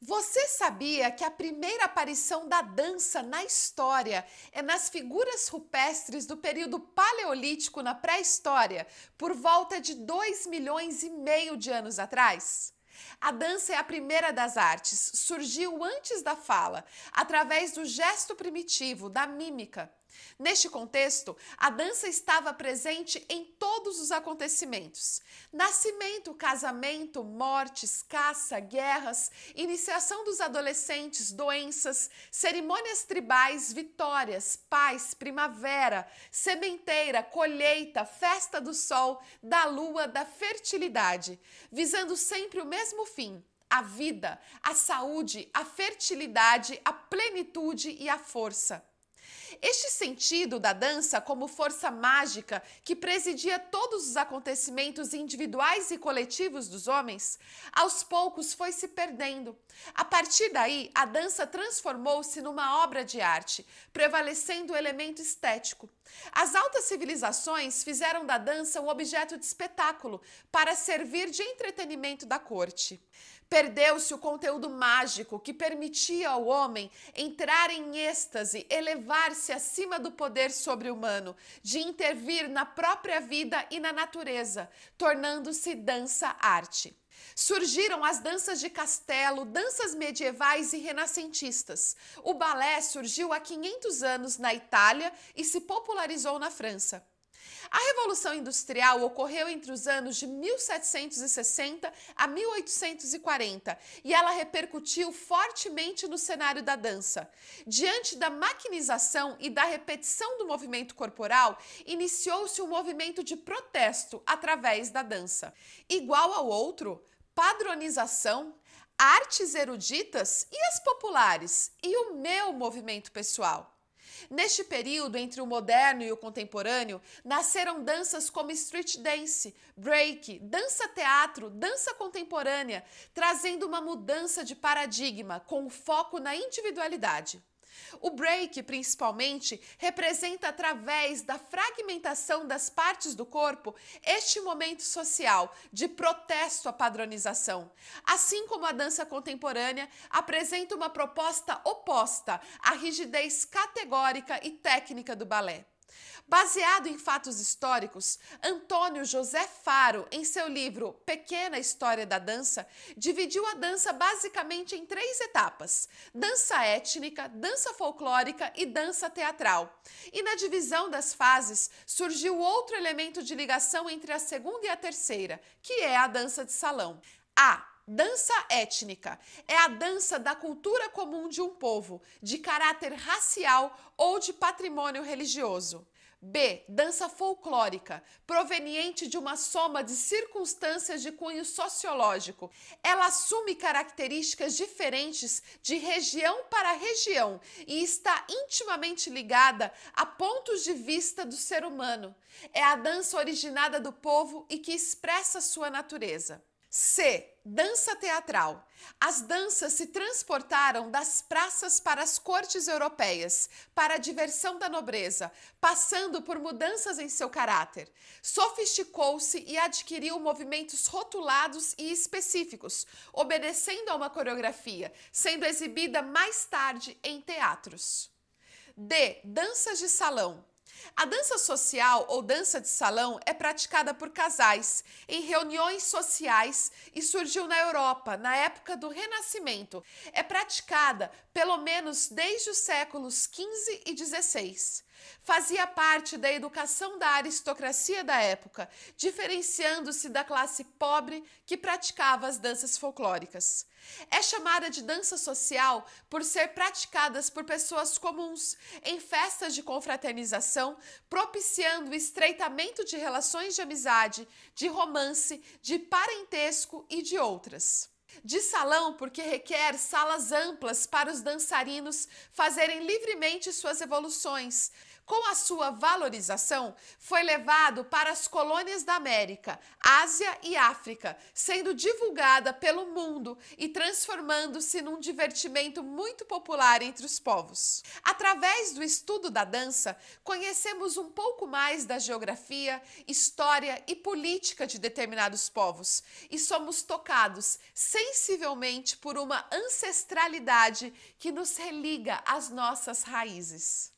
Você sabia que a primeira aparição da dança na história é nas figuras rupestres do período paleolítico na pré-história, por volta de 2 milhões e meio de anos atrás? A dança é a primeira das artes, surgiu antes da fala, através do gesto primitivo, da mímica. Neste contexto, a dança estava presente em todos os acontecimentos: nascimento, casamento, mortes, caça, guerras, iniciação dos adolescentes, doenças, cerimônias tribais, vitórias, paz, primavera, sementeira, colheita, festa do sol, da lua, da fertilidade, visando sempre o mesmo mesmo fim, a vida, a saúde, a fertilidade, a plenitude e a força. Este sentido da dança como força mágica que presidia todos os acontecimentos individuais e coletivos dos homens, aos poucos foi se perdendo. A partir daí, a dança transformou-se numa obra de arte, prevalecendo o elemento estético. As altas civilizações fizeram da dança um objeto de espetáculo para servir de entretenimento da corte. Perdeu-se o conteúdo mágico que permitia ao homem entrar em êxtase, elevar-se acima do poder sobre-humano, de intervir na própria vida e na natureza, tornando-se dança-arte. Surgiram as danças de castelo, danças medievais e renascentistas. O balé surgiu há 500 anos na Itália e se popularizou na França. A Revolução Industrial ocorreu entre os anos de 1760 a 1840 e ela repercutiu fortemente no cenário da dança. Diante da maquinização e da repetição do movimento corporal, iniciou-se um movimento de protesto através da dança. Igual ao outro, padronização, artes eruditas e as populares, e o meu movimento pessoal. Neste período entre o moderno e o contemporâneo, nasceram danças como street dance, break, dança-teatro, dança contemporânea, trazendo uma mudança de paradigma com foco na individualidade. O break, principalmente, representa através da fragmentação das partes do corpo este momento social de protesto à padronização. Assim como a dança contemporânea apresenta uma proposta oposta à rigidez categórica e técnica do balé. Baseado em fatos históricos, Antônio José Faro, em seu livro Pequena História da Dança, dividiu a dança basicamente em três etapas: dança étnica, dança folclórica e dança teatral. E na divisão das fases surgiu outro elemento de ligação entre a segunda e a terceira, que é a dança de salão. A Dança étnica é a dança da cultura comum de um povo, de caráter racial ou de patrimônio religioso. B. Dança folclórica, proveniente de uma soma de circunstâncias de cunho sociológico. Ela assume características diferentes de região para região e está intimamente ligada a pontos de vista do ser humano. É a dança originada do povo e que expressa sua natureza. C. Dança teatral. As danças se transportaram das praças para as cortes europeias, para a diversão da nobreza, passando por mudanças em seu caráter. Sofisticou-se e adquiriu movimentos rotulados e específicos, obedecendo a uma coreografia, sendo exibida mais tarde em teatros. D. Danças de salão. A dança social ou dança de salão é praticada por casais em reuniões sociais e surgiu na Europa na época do Renascimento. É praticada pelo menos desde os séculos XV e XVI. Fazia parte da educação da aristocracia da época, diferenciando-se da classe pobre que praticava as danças folclóricas. É chamada de dança social por ser praticadas por pessoas comuns em festas de confraternização, propiciando o estreitamento de relações de amizade, de romance, de parentesco e de outras de salão porque requer salas amplas para os dançarinos fazerem livremente suas evoluções. Com a sua valorização, foi levado para as colônias da América, Ásia e África, sendo divulgada pelo mundo e transformando-se num divertimento muito popular entre os povos. Através do estudo da dança, conhecemos um pouco mais da geografia, história e política de determinados povos e somos tocados sem sensivelmente por uma ancestralidade que nos religa às nossas raízes.